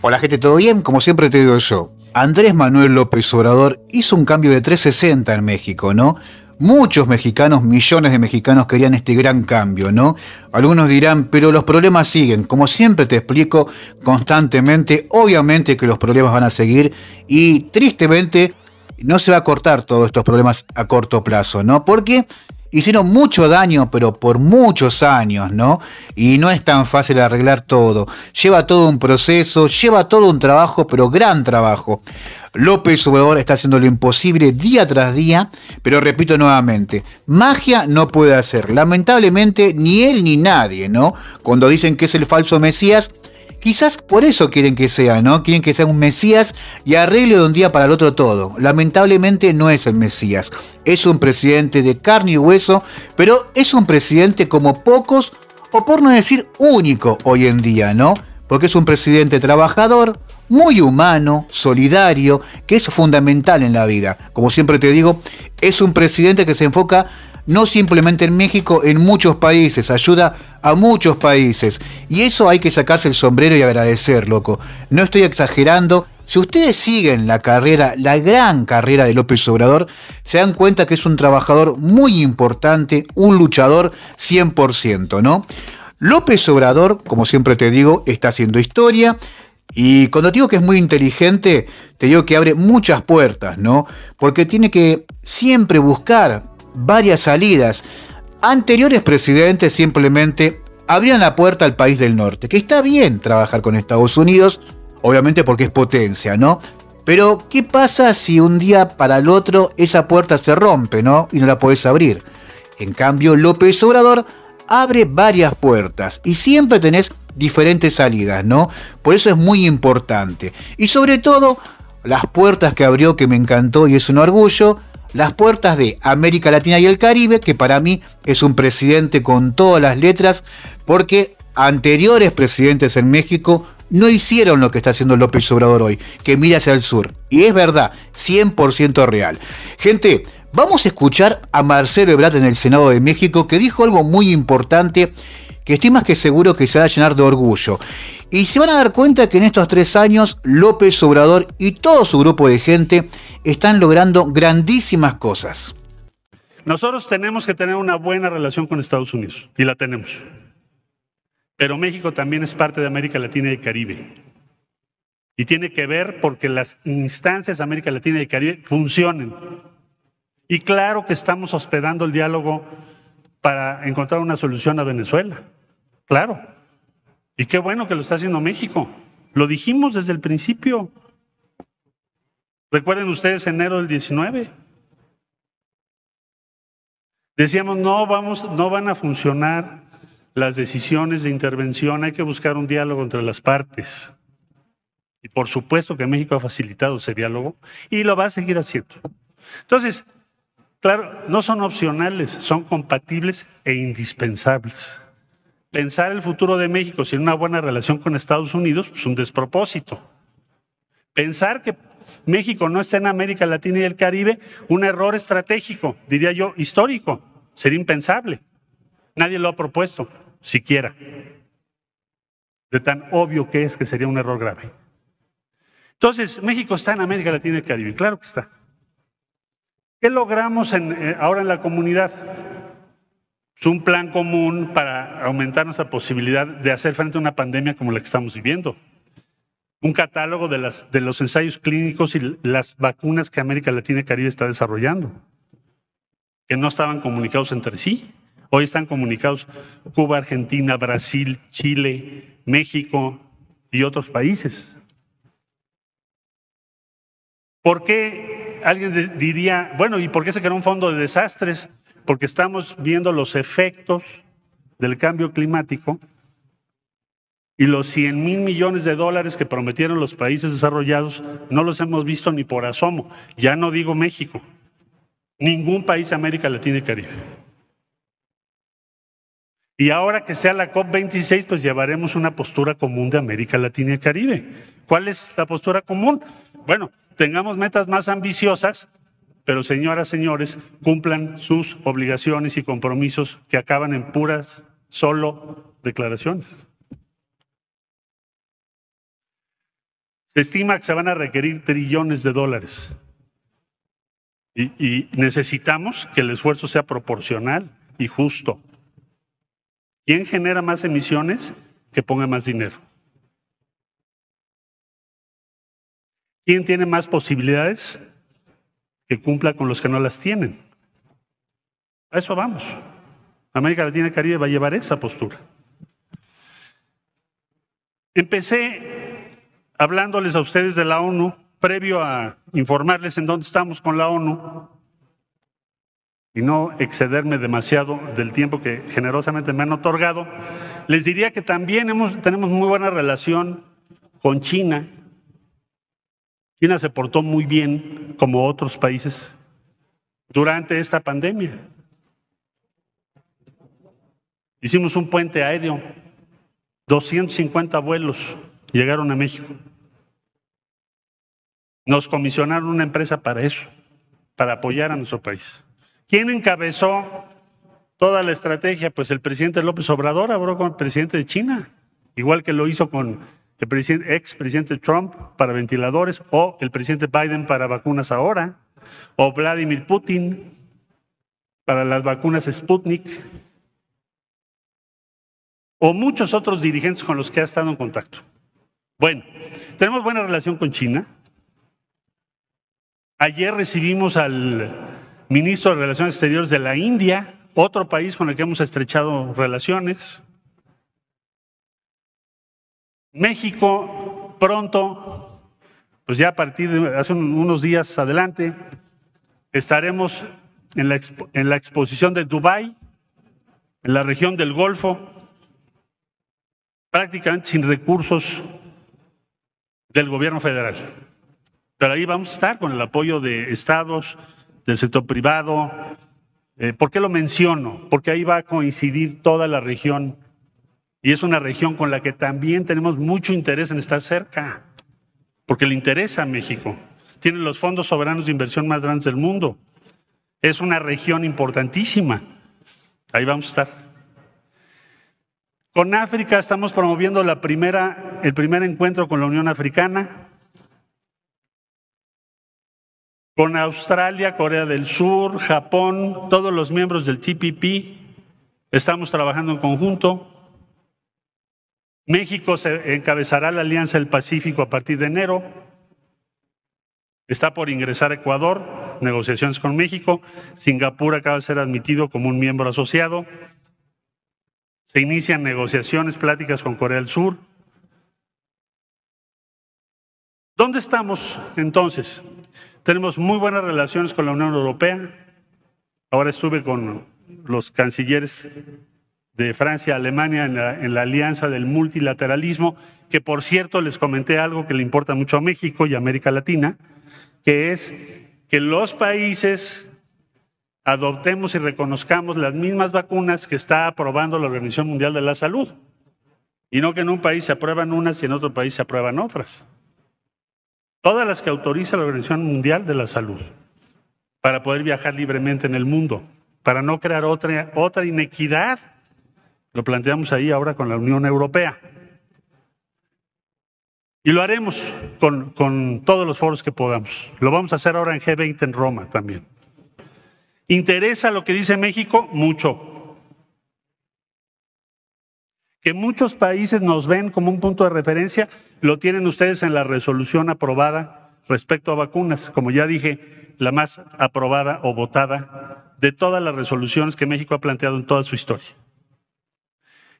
Hola gente, ¿todo bien? Como siempre te digo yo, Andrés Manuel López Obrador hizo un cambio de 360 en México, ¿no? Muchos mexicanos, millones de mexicanos querían este gran cambio, ¿no? Algunos dirán, pero los problemas siguen. Como siempre te explico constantemente, obviamente que los problemas van a seguir y tristemente no se va a cortar todos estos problemas a corto plazo, ¿no? Porque hicieron mucho daño, pero por muchos años, ¿no? Y no es tan fácil arreglar todo. Lleva todo un proceso, lleva todo un trabajo, pero gran trabajo. López Obrador está haciendo lo imposible día tras día, pero repito nuevamente, magia no puede hacer. Lamentablemente, ni él ni nadie, ¿no? Cuando dicen que es el falso Mesías, Quizás por eso quieren que sea, ¿no? Quieren que sea un Mesías y arregle de un día para el otro todo. Lamentablemente no es el Mesías. Es un presidente de carne y hueso, pero es un presidente como pocos, o por no decir único hoy en día, ¿no? Porque es un presidente trabajador, muy humano, solidario, que es fundamental en la vida. Como siempre te digo, es un presidente que se enfoca no simplemente en México, en muchos países, ayuda a muchos países. Y eso hay que sacarse el sombrero y agradecer, loco. No estoy exagerando. Si ustedes siguen la carrera, la gran carrera de López Obrador, se dan cuenta que es un trabajador muy importante, un luchador 100%, ¿no? López Obrador, como siempre te digo, está haciendo historia, y cuando digo que es muy inteligente, te digo que abre muchas puertas, ¿no? Porque tiene que siempre buscar varias salidas. Anteriores presidentes simplemente abrían la puerta al país del norte, que está bien trabajar con Estados Unidos, obviamente porque es potencia, ¿no? Pero, ¿qué pasa si un día para el otro esa puerta se rompe, ¿no? Y no la podés abrir. En cambio, López Obrador abre varias puertas y siempre tenés diferentes salidas, ¿no? Por eso es muy importante. Y sobre todo, las puertas que abrió, que me encantó y es un orgullo, las puertas de América Latina y el Caribe, que para mí es un presidente con todas las letras, porque anteriores presidentes en México no hicieron lo que está haciendo López Obrador hoy, que mira hacia el sur. Y es verdad, 100% real. Gente, vamos a escuchar a Marcelo Ebrard en el Senado de México, que dijo algo muy importante que estimas que seguro que se va a llenar de orgullo. Y se van a dar cuenta que en estos tres años López Obrador y todo su grupo de gente están logrando grandísimas cosas. Nosotros tenemos que tener una buena relación con Estados Unidos y la tenemos. Pero México también es parte de América Latina y Caribe. Y tiene que ver porque las instancias de América Latina y Caribe funcionen. Y claro que estamos hospedando el diálogo para encontrar una solución a Venezuela. Claro. Y qué bueno que lo está haciendo México. Lo dijimos desde el principio. Recuerden ustedes enero del 19. Decíamos, no, vamos, no van a funcionar las decisiones de intervención, hay que buscar un diálogo entre las partes. Y por supuesto que México ha facilitado ese diálogo y lo va a seguir haciendo. Entonces, claro, no son opcionales, son compatibles e indispensables pensar el futuro de México sin una buena relación con Estados Unidos es pues, un despropósito. Pensar que México no está en América Latina y el Caribe, un error estratégico, diría yo, histórico. Sería impensable. Nadie lo ha propuesto, siquiera. De tan obvio que es que sería un error grave. Entonces, México está en América Latina y el Caribe, claro que está. ¿Qué logramos eh, ahora en la comunidad? Es un plan común para aumentar nuestra posibilidad de hacer frente a una pandemia como la que estamos viviendo. Un catálogo de, de los ensayos clínicos y las vacunas que América Latina y Caribe está desarrollando, que no estaban comunicados entre sí. Hoy están comunicados Cuba, Argentina, Brasil, Chile, México y otros países. ¿Por qué alguien diría, bueno, ¿y por qué se creó un fondo de desastres? porque estamos viendo los efectos del cambio climático y los 100 mil millones de dólares que prometieron los países desarrollados no los hemos visto ni por asomo. Ya no digo México, ningún país de América Latina y Caribe. Y ahora que sea la COP26, pues llevaremos una postura común de América Latina y Caribe. ¿Cuál es la postura común? Bueno, tengamos metas más ambiciosas pero señoras, y señores, cumplan sus obligaciones y compromisos que acaban en puras, solo declaraciones. Se estima que se van a requerir trillones de dólares. Y, y, necesitamos que el esfuerzo sea proporcional y justo. ¿Quién genera más emisiones? Que ponga más dinero. ¿Quién tiene más posibilidades? que cumpla con los que no las tienen. A eso vamos. América Latina y Caribe va a llevar esa postura. Empecé hablándoles a ustedes de la ONU, previo a informarles en dónde estamos con la ONU, y no excederme demasiado del tiempo que generosamente me han otorgado, les diría que también tenemos muy buena relación con China China se portó muy bien, como otros países, durante esta pandemia. Hicimos un puente aéreo, 250 vuelos llegaron a México. Nos comisionaron una empresa para eso, para apoyar a nuestro país. ¿Quién encabezó toda la estrategia? Pues el presidente López Obrador habló con el presidente de China, igual que lo hizo con el presidente, ex presidente Trump para ventiladores o el presidente Biden para vacunas ahora o Vladimir Putin para las vacunas Sputnik o muchos otros dirigentes con los que ha estado en contacto. Bueno, tenemos buena relación con China. Ayer recibimos al ministro de Relaciones Exteriores de la India, otro país con el que hemos estrechado relaciones. México pronto, pues ya a partir de hace unos días adelante, estaremos en la, en la exposición de Dubái, en la región del Golfo, prácticamente sin recursos del gobierno federal. Pero ahí vamos a estar con el apoyo de estados, del sector privado. Eh, ¿Por qué lo menciono? Porque ahí va a coincidir toda la región y es una región con la que también tenemos mucho interés en estar cerca, porque le interesa a México. Tiene los fondos soberanos de inversión más grandes del mundo. Es una región importantísima. Ahí vamos a estar. Con África estamos promoviendo la primera, el primer encuentro con la Unión Africana. Con Australia, Corea del Sur, Japón, todos los miembros del TPP, estamos trabajando en conjunto. México se encabezará la Alianza del Pacífico a partir de enero. Está por ingresar Ecuador, negociaciones con México. Singapur acaba de ser admitido como un miembro asociado. Se inician negociaciones, pláticas con Corea del Sur. ¿Dónde estamos entonces? Tenemos muy buenas relaciones con la Unión Europea. Ahora estuve con los cancilleres de Francia Alemania en la, alianza del multilateralismo, que por cierto les comenté algo que le importa mucho a México y América Latina, que es que los países adoptemos y reconozcamos las mismas vacunas que está aprobando la Organización Mundial de la Salud. Y no que en un país se aprueban unas y en otro país se aprueban otras. Todas las que autoriza la Organización Mundial de la Salud para poder viajar libremente en el mundo, para no crear otra, otra inequidad lo planteamos ahí ahora con la Unión Europea. Y lo haremos con, con, todos los foros que podamos. Lo vamos a hacer ahora en G20 en Roma también. ¿Interesa lo que dice México? Mucho. Que muchos países nos ven como un punto de referencia, lo tienen ustedes en la resolución aprobada respecto a vacunas. Como ya dije, la más aprobada o votada de todas las resoluciones que México ha planteado en toda su historia.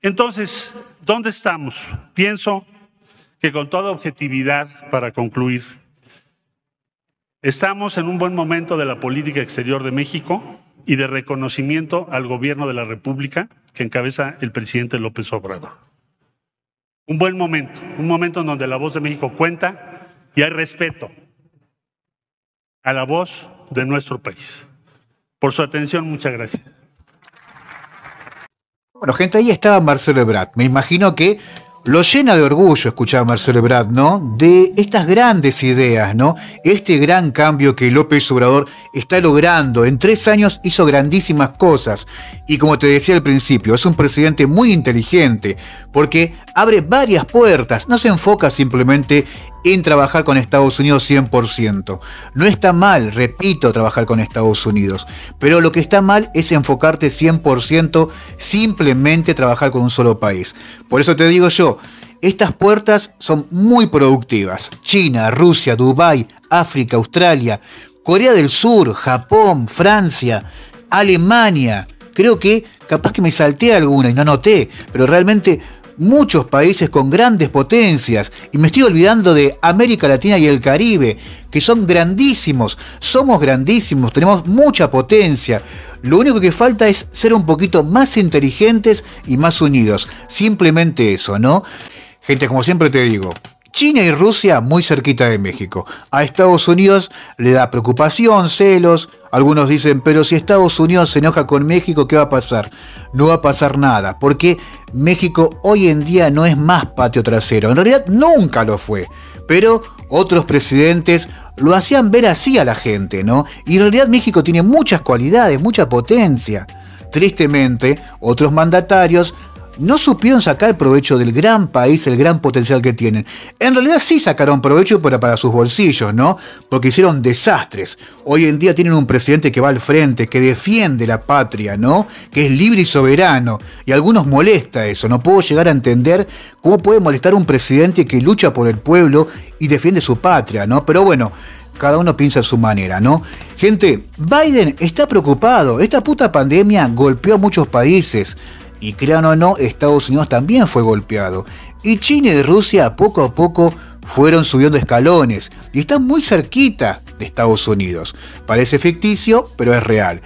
Entonces, ¿dónde estamos? Pienso que con toda objetividad, para concluir, estamos en un buen momento de la política exterior de México y de reconocimiento al gobierno de la República que encabeza el presidente López Obrador. Un buen momento, un momento en donde la voz de México cuenta y hay respeto a la voz de nuestro país. Por su atención, muchas gracias. Bueno, gente, ahí estaba Marcelo Ebrard. Me imagino que lo llena de orgullo escuchar a Marcelo Ebrard, ¿no? De estas grandes ideas, ¿no? Este gran cambio que López Obrador está logrando. En tres años hizo grandísimas cosas. Y como te decía al principio, es un presidente muy inteligente porque abre varias puertas. No se enfoca simplemente en trabajar con Estados Unidos 100%. No está mal, repito, trabajar con Estados Unidos, pero lo que está mal es enfocarte 100% simplemente trabajar con un solo país. Por eso te digo yo, estas puertas son muy productivas. China, Rusia, Dubái, África, Australia, Corea del Sur, Japón, Francia, Alemania. Creo que capaz que me salté alguna y no noté, pero realmente muchos países con grandes potencias, y me estoy olvidando de América Latina y el Caribe, que son grandísimos, somos grandísimos, tenemos mucha potencia. Lo único que falta es ser un poquito más inteligentes y más unidos. Simplemente eso, ¿no? Gente, como siempre te digo, China y Rusia muy cerquita de México. A Estados Unidos le da preocupación, celos. Algunos dicen, pero si Estados Unidos se enoja con México, ¿qué va a pasar? No va a pasar nada, porque México hoy en día no es más patio trasero. En realidad nunca lo fue, pero otros presidentes lo hacían ver así a la gente, ¿no? Y en realidad México tiene muchas cualidades, mucha potencia. Tristemente, otros mandatarios no supieron sacar provecho del gran país, el gran potencial que tienen. En realidad sí sacaron provecho para, para sus bolsillos, ¿no? Porque hicieron desastres. Hoy en día tienen un presidente que va al frente, que defiende la patria, ¿no? Que es libre y soberano. Y a algunos molesta eso. No puedo llegar a entender cómo puede molestar un presidente que lucha por el pueblo y defiende su patria, ¿no? Pero bueno, cada uno piensa a su manera, ¿no? Gente, Biden está preocupado. Esta puta pandemia golpeó a muchos países. Y crean o no, Estados Unidos también fue golpeado. Y China y Rusia poco a poco fueron subiendo escalones y están muy cerquita de Estados Unidos. Parece ficticio, pero es real.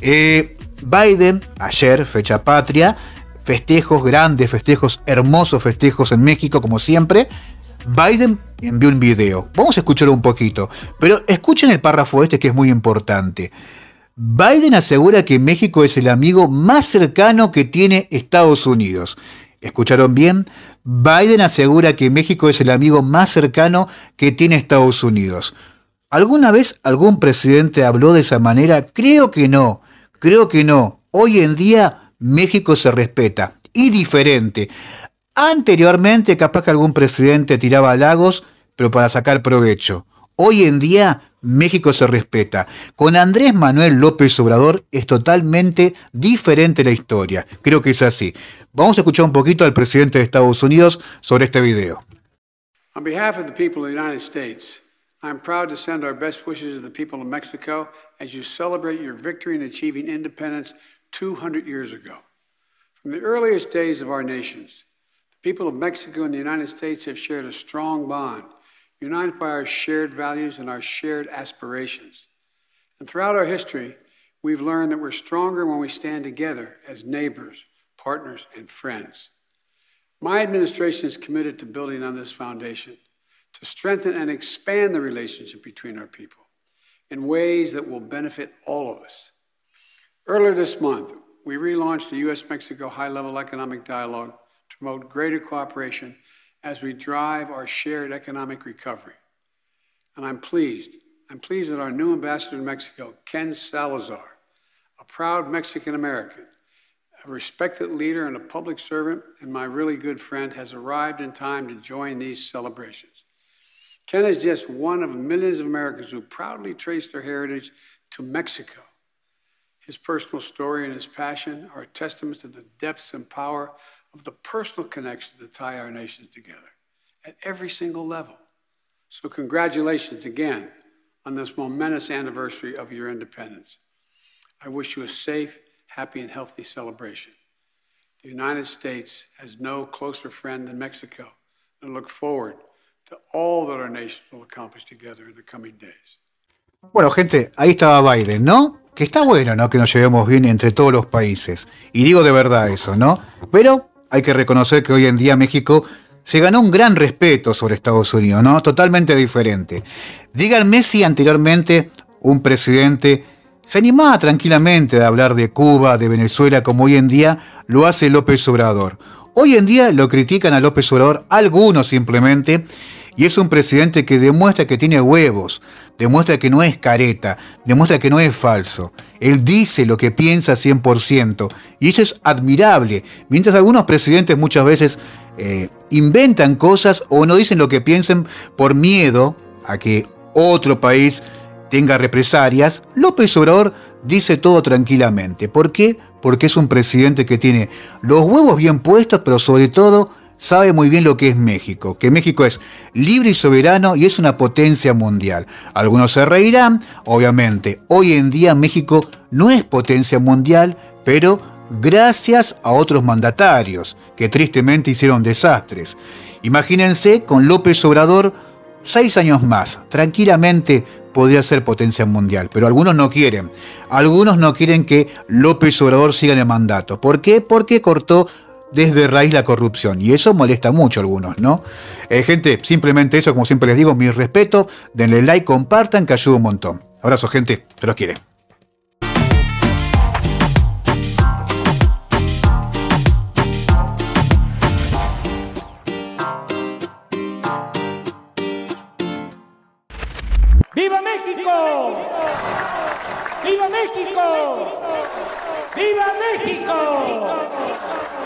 Eh, Biden, ayer, fecha patria, festejos grandes, festejos hermosos, festejos en México, como siempre. Biden envió un video. Vamos a escucharlo un poquito, pero escuchen el párrafo este que es muy importante. Biden asegura que México es el amigo más cercano que tiene Estados Unidos. ¿Escucharon bien? Biden asegura que México es el amigo más cercano que tiene Estados Unidos. ¿Alguna vez algún presidente habló de esa manera? Creo que no, creo que no. Hoy en día México se respeta y diferente. Anteriormente capaz que algún presidente tiraba halagos, pero para sacar provecho. Hoy en día México se respeta. Con Andrés Manuel López Obrador es totalmente diferente la historia. Creo que es así. Vamos a escuchar un poquito al presidente de Estados Unidos sobre este video. On behalf of the people of the United States, I'm proud to send our best wishes to the people of Mexico as you celebrate your victory in achieving independence 200 years ago. From the earliest days of our nations, the people of Mexico and the United States have shared a strong bond united by our shared values and our shared aspirations. And throughout our history, we've learned that we're stronger when we stand together as neighbors, partners, and friends. My administration is committed to building on this foundation to strengthen and expand the relationship between our people in ways that will benefit all of us. Earlier this month, we relaunched the U.S. Mexico High Level Economic Dialogue to promote greater cooperation as we drive our shared economic recovery. And I'm pleased. I'm pleased that our new ambassador to Mexico, Ken Salazar, a proud Mexican American, a respected leader and a public servant, and my really good friend, has arrived in time to join these celebrations. Ken is just one of millions of Americans who proudly trace their heritage to Mexico. His personal story and his passion are a testament to the depths and power of the personal connections that tie our nations together at every single level. So, congratulations again on this momentous anniversary of your independence. I wish you a safe, happy, and healthy celebration. The United States has no closer friend than Mexico, and I look forward to all that our nations will accomplish together in the coming days. Bueno, gente, ahí estaba Biden, ¿no? Que está bueno, ¿no? Que nos llevemos bien entre todos los países. Y digo de verdad eso, ¿no? Pero hay que reconocer que hoy en día México se ganó un gran respeto sobre Estados Unidos, ¿no? Totalmente diferente. Díganme si anteriormente un presidente se animaba tranquilamente a hablar de Cuba, de Venezuela, como hoy en día lo hace López Obrador. Hoy en día lo critican a López Obrador, algunos simplemente, y es un presidente que demuestra que tiene huevos, demuestra que no es careta, demuestra que no es falso. Él dice lo que piensa 100%. Y eso es admirable. Mientras algunos presidentes muchas veces eh, inventan cosas o no dicen lo que piensen por miedo a que otro país tenga represalias, López Obrador dice todo tranquilamente. ¿Por qué? Porque es un presidente que tiene los huevos bien puestos, pero sobre todo sabe muy bien lo que es México, que México es libre y soberano y es una potencia mundial. Algunos se reirán, obviamente, hoy en día México no es potencia mundial, pero gracias a otros mandatarios que tristemente hicieron desastres. Imagínense con López Obrador seis años más, tranquilamente podría ser potencia mundial, pero algunos no quieren. Algunos no quieren que López Obrador siga de mandato. ¿Por qué? Porque cortó desde raíz la corrupción. Y eso molesta mucho a algunos, ¿no? Eh, gente, simplemente eso, como siempre les digo, mi respeto, denle like, compartan, que ayuda un montón. Abrazo, gente, se los quiere. ¡Viva México! ¡Viva México! ¡Viva México! ¡Viva México!